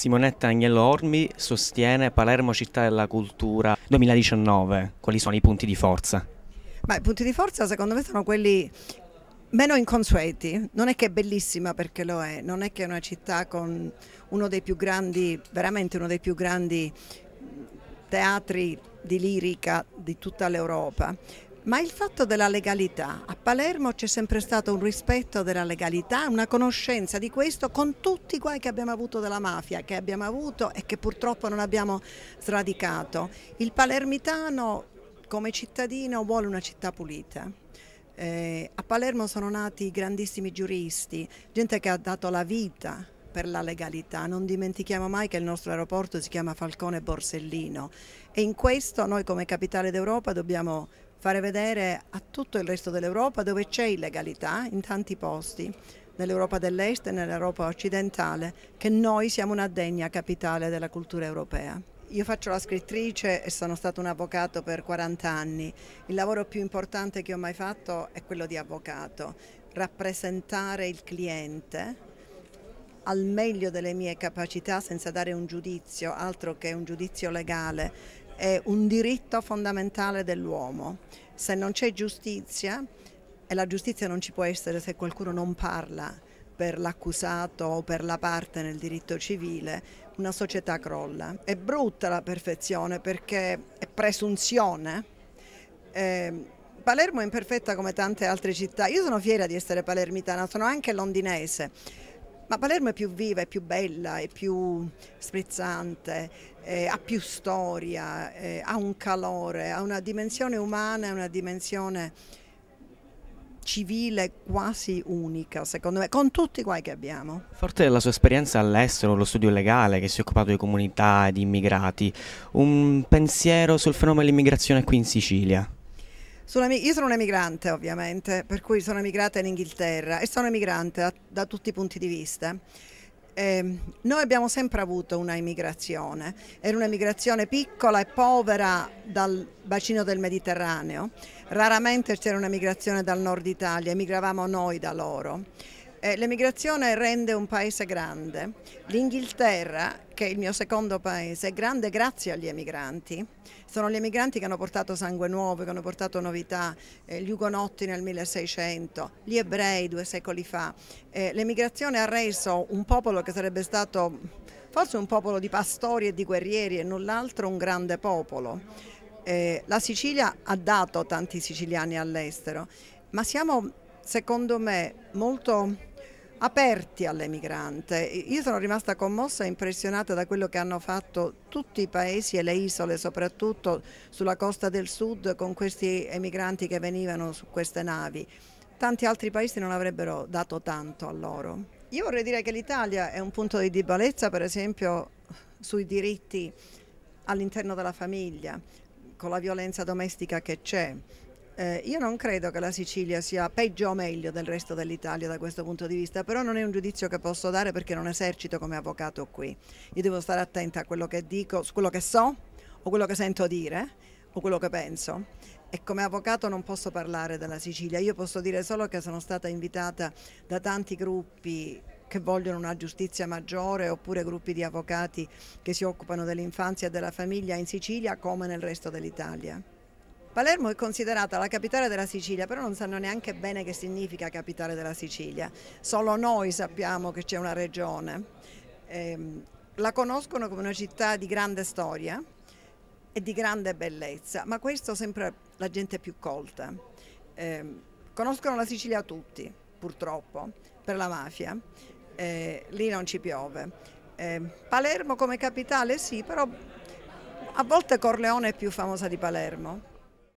Simonetta Agnello Ormi sostiene Palermo Città della Cultura 2019. Quali sono i punti di forza? Ma i punti di forza secondo me sono quelli meno inconsueti. Non è che è bellissima perché lo è, non è che è una città con uno dei più grandi, veramente uno dei più grandi teatri di lirica di tutta l'Europa, ma il fatto della legalità, a Palermo c'è sempre stato un rispetto della legalità, una conoscenza di questo con tutti i guai che abbiamo avuto della mafia, che abbiamo avuto e che purtroppo non abbiamo sradicato. Il palermitano come cittadino vuole una città pulita. Eh, a Palermo sono nati grandissimi giuristi, gente che ha dato la vita per la legalità. Non dimentichiamo mai che il nostro aeroporto si chiama Falcone Borsellino e in questo noi come capitale d'Europa dobbiamo fare vedere a tutto il resto dell'Europa dove c'è illegalità in tanti posti, nell'Europa dell'Est e nell'Europa occidentale, che noi siamo una degna capitale della cultura europea. Io faccio la scrittrice e sono stato un avvocato per 40 anni. Il lavoro più importante che ho mai fatto è quello di avvocato, rappresentare il cliente al meglio delle mie capacità senza dare un giudizio, altro che un giudizio legale, è un diritto fondamentale dell'uomo. Se non c'è giustizia, e la giustizia non ci può essere se qualcuno non parla per l'accusato o per la parte nel diritto civile, una società crolla. È brutta la perfezione perché è presunzione. Eh, Palermo è imperfetta come tante altre città. Io sono fiera di essere palermitana, sono anche londinese ma Palermo è più viva, è più bella, è più sprezzante, eh, ha più storia, eh, ha un calore, ha una dimensione umana, una dimensione civile quasi unica, secondo me, con tutti i guai che abbiamo. Forte della sua esperienza all'estero, lo studio legale che si è occupato di comunità e di immigrati, un pensiero sul fenomeno dell'immigrazione qui in Sicilia? Sono, io sono un emigrante ovviamente, per cui sono emigrata in Inghilterra e sono emigrante da, da tutti i punti di vista. Eh, noi abbiamo sempre avuto una immigrazione, era un'immigrazione piccola e povera dal bacino del Mediterraneo, raramente c'era un'immigrazione dal nord Italia, emigravamo noi da loro. Eh, l'emigrazione rende un paese grande. L'Inghilterra, che è il mio secondo paese, è grande grazie agli emigranti. Sono gli emigranti che hanno portato sangue nuovo, che hanno portato novità, eh, gli ugonotti nel 1600, gli ebrei due secoli fa. Eh, l'emigrazione ha reso un popolo che sarebbe stato forse un popolo di pastori e di guerrieri e null'altro un grande popolo. Eh, la Sicilia ha dato tanti siciliani all'estero, ma siamo secondo me molto aperti all'emigrante. Io sono rimasta commossa e impressionata da quello che hanno fatto tutti i paesi e le isole, soprattutto sulla costa del sud, con questi emigranti che venivano su queste navi. Tanti altri paesi non avrebbero dato tanto a loro. Io vorrei dire che l'Italia è un punto di debolezza, per esempio, sui diritti all'interno della famiglia, con la violenza domestica che c'è. Eh, io non credo che la Sicilia sia peggio o meglio del resto dell'Italia da questo punto di vista, però non è un giudizio che posso dare perché non esercito come avvocato qui. Io devo stare attenta a quello che dico, su quello che so o quello che sento dire o quello che penso. E come avvocato non posso parlare della Sicilia, io posso dire solo che sono stata invitata da tanti gruppi che vogliono una giustizia maggiore oppure gruppi di avvocati che si occupano dell'infanzia e della famiglia in Sicilia come nel resto dell'Italia. Palermo è considerata la capitale della Sicilia, però non sanno neanche bene che significa capitale della Sicilia. Solo noi sappiamo che c'è una regione. Ehm, la conoscono come una città di grande storia e di grande bellezza, ma questo sempre la gente più colta. Ehm, conoscono la Sicilia tutti, purtroppo, per la mafia. Eh, lì non ci piove. Ehm, Palermo come capitale sì, però a volte Corleone è più famosa di Palermo.